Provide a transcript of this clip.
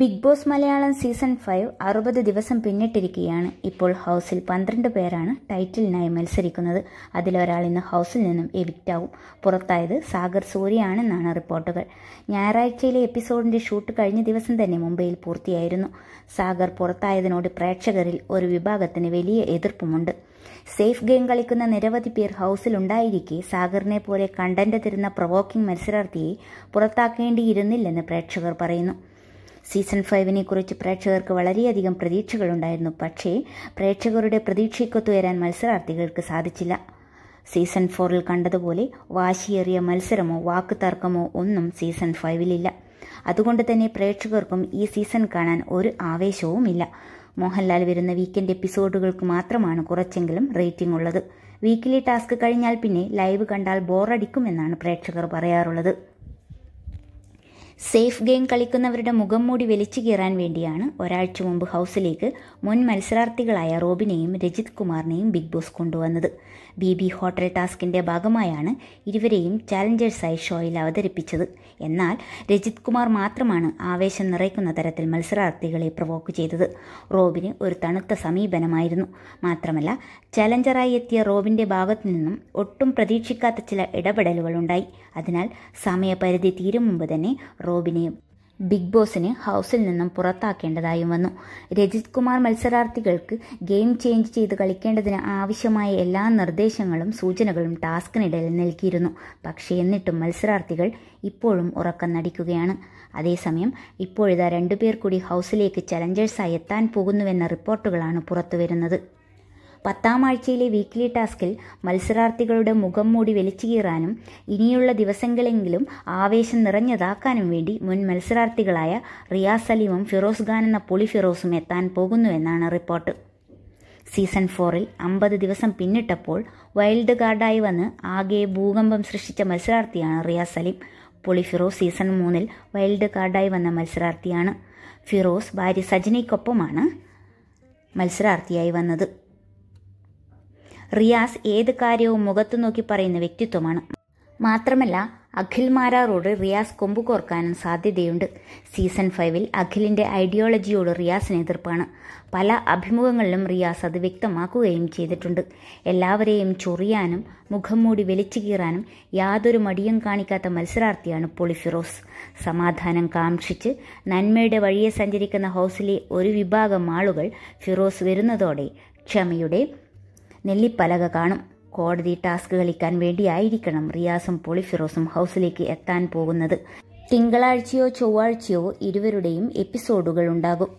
big boss Malayalam season five അറുപത് ദിവസം പിന്നിട്ടിരിക്കുകയാണ് ഇപ്പോൾ ഹൗസിൽ പന്ത്രണ്ട് പേരാണ് ടൈറ്റിലിനായി മത്സരിക്കുന്നത് അതിലൊരാൾ ഇന്ന് ഹൗസിൽ നിന്നും എവിക്റ്റ് ആവും പുറത്തായത് സാഗർ സൂര്യയാണെന്നാണ് റിപ്പോർട്ടുകൾ ഞായറാഴ്ചയിലെ എപ്പിസോഡിന്റെ ഷൂട്ട് കഴിഞ്ഞ ദിവസം തന്നെ മുംബൈയിൽ പൂർത്തിയായിരുന്നു സാഗർ പുറത്തായതിനോട് പ്രേക്ഷകരിൽ ഒരു വിഭാഗത്തിന് വലിയ എതിർപ്പുമുണ്ട് സേഫ് ഗെയിം കളിക്കുന്ന നിരവധി പേർ ഹൗസിൽ ഉണ്ടായിരിക്കെ സാഗറിനെ പോലെ കണ്ടന്റ് തരുന്ന പ്രൊവോക്കിംഗ് മത്സരാർത്ഥിയെ പുറത്താക്കേണ്ടിയിരുന്നില്ലെന്ന് പ്രേക്ഷകർ പറയുന്നു സീസൺ ഫൈവിനെ കുറിച്ച് പ്രേക്ഷകർക്ക് വളരെയധികം പ്രതീക്ഷകളുണ്ടായിരുന്നു പക്ഷേ പ്രേക്ഷകരുടെ പ്രതീക്ഷയ്ക്കൊത്തുയരാൻ മത്സരാർത്ഥികൾക്ക് സാധിച്ചില്ല സീസൺ ഫോറിൽ കണ്ടതുപോലെ വാശിയേറിയ മത്സരമോ വാക്ക് തർക്കമോ ഒന്നും സീസൺ ഫൈവിലില്ല അതുകൊണ്ട് തന്നെ പ്രേക്ഷകർക്കും ഈ സീസൺ കാണാൻ ഒരു ആവേശവുമില്ല മോഹൻലാൽ വരുന്ന വീക്കെൻഡ് എപ്പിസോഡുകൾക്ക് മാത്രമാണ് കുറച്ചെങ്കിലും റേറ്റിംഗ് ഉള്ളത് വീക്കിലി ടാസ്ക് കഴിഞ്ഞാൽ പിന്നെ ലൈവ് കണ്ടാൽ ബോറടിക്കുമെന്നാണ് പ്രേക്ഷകർ പറയാറുള്ളത് സേഫ് ഗെയിം കളിക്കുന്നവരുടെ മുഖം മൂടി വലിച്ചു കീറാൻ വേണ്ടിയാണ് ഒരാഴ്ച മുമ്പ് ഹൗസിലേക്ക് മുൻ മത്സരാർത്ഥികളായ റോബിനെയും രജിത് കുമാറിനെയും ബിഗ് ബോസ് കൊണ്ടുവന്നത് ബി ബി ഹോട്ടൽ ടാസ്കിൻ്റെ ഭാഗമായാണ് ഇരുവരെയും ചാലഞ്ചേഴ്സായി ഷോയിൽ അവതരിപ്പിച്ചത് എന്നാൽ രജിത് കുമാർ മാത്രമാണ് ആവേശം നിറയ്ക്കുന്ന തരത്തിൽ മത്സരാർത്ഥികളെ പ്രൊവോക്ക് ചെയ്തത് റോബിന് ഒരു തണുത്ത സമീപനമായിരുന്നു മാത്രമല്ല ചലഞ്ചറായി എത്തിയ റോബിൻ്റെ ഭാഗത്തു നിന്നും ഒട്ടും പ്രതീക്ഷിക്കാത്ത ചില ഇടപെടലുകളുണ്ടായി അതിനാൽ സമയപരിധി തീരും മുമ്പ് തന്നെ റോബിനെയും ബിഗ് ബോസിനെ ഹൗസിൽ നിന്നും പുറത്താക്കേണ്ടതായും വന്നു രജിത് കുമാർ മത്സരാർത്ഥികൾക്ക് ഗെയിം ചേഞ്ച് ചെയ്ത് കളിക്കേണ്ടതിന് ആവശ്യമായ എല്ലാ നിർദ്ദേശങ്ങളും സൂചനകളും ടാസ്കിനിടയിൽ നൽകിയിരുന്നു പക്ഷേ എന്നിട്ടും മത്സരാർത്ഥികൾ ഇപ്പോഴും ഉറക്കം നടിക്കുകയാണ് അതേസമയം ഇപ്പോഴിതാ രണ്ടുപേർ കൂടി ഹൗസിലേക്ക് ചലഞ്ചേഴ്സായി എത്താൻ പോകുന്നുവെന്ന റിപ്പോർട്ടുകളാണ് പുറത്തുവരുന്നത് പത്താം ആഴ്ചയിലെ വീക്ക്ലി ടാസ്കിൽ മത്സരാർത്ഥികളുടെ മുഖം മൂടി വലിച്ചുകീറാനും ഇനിയുള്ള ദിവസങ്ങളെങ്കിലും ആവേശം നിറഞ്ഞതാക്കാനും വേണ്ടി മുൻ മത്സരാർത്ഥികളായ റിയാസ് സലീമും ഫിറോസ് ഖാൻ എന്ന പൊളി ഫിറോസും എത്താൻ പോകുന്നുവെന്നാണ് റിപ്പോർട്ട് സീസൺ ഫോറിൽ അമ്പത് ദിവസം പിന്നിട്ടപ്പോൾ വൈൽഡ് കാർഡായി വന്ന് ആകെ ഭൂകമ്പം സൃഷ്ടിച്ച മത്സരാർത്ഥിയാണ് റിയാസ് സലീം പൊളി ഫിറോസ് സീസൺ മൂന്നിൽ വൈൽഡ് കാർഡായി വന്ന മത്സരാർത്ഥിയാണ് ഫിറോസ് ഭാര്യ സജനയ്ക്കൊപ്പമാണ് മത്സരാർത്ഥിയായി വന്നത് റിയാസ് ഏത് കാര്യവും മുഖത്തു നോക്കി പറയുന്ന വ്യക്തിത്വമാണ് മാത്രമല്ല അഖിൽ മാരാറോട് റിയാസ് കൊമ്പു കോർക്കാനും സാധ്യതയുണ്ട് സീസൺ ഫൈവിൽ അഖിലിന്റെ ഐഡിയോളജിയോട് റിയാസിന് എതിർപ്പാണ് പല അഭിമുഖങ്ങളിലും റിയാസ് അത് വ്യക്തമാക്കുകയും ചെയ്തിട്ടുണ്ട് എല്ലാവരെയും ചൊറിയാനും മുഖം മൂടി വലിച്ചു കീറാനും യാതൊരു മടിയും കാണിക്കാത്ത മത്സരാർത്ഥിയാണ് പൊളിഫിറോസ് സമാധാനം കാംക്ഷിച്ച് നന്മയുടെ വഴിയെ സഞ്ചരിക്കുന്ന ഹൗസിലെ ഒരു വിഭാഗം ആളുകൾ ഫിറോസ് വരുന്നതോടെ ക്ഷമയുടെ നെല്ലിപ്പലക കാണും കോടതി ടാസ്ക് കളിക്കാൻ വേണ്ടിയായിരിക്കണം റിയാസും പോളിഫിറോസും ഹൗസിലേക്ക് എത്താൻ പോകുന്നത് തിങ്കളാഴ്ചയോ ചൊവ്വാഴ്ചയോ ഇരുവരുടെയും എപ്പിസോഡുകൾ ഉണ്ടാകും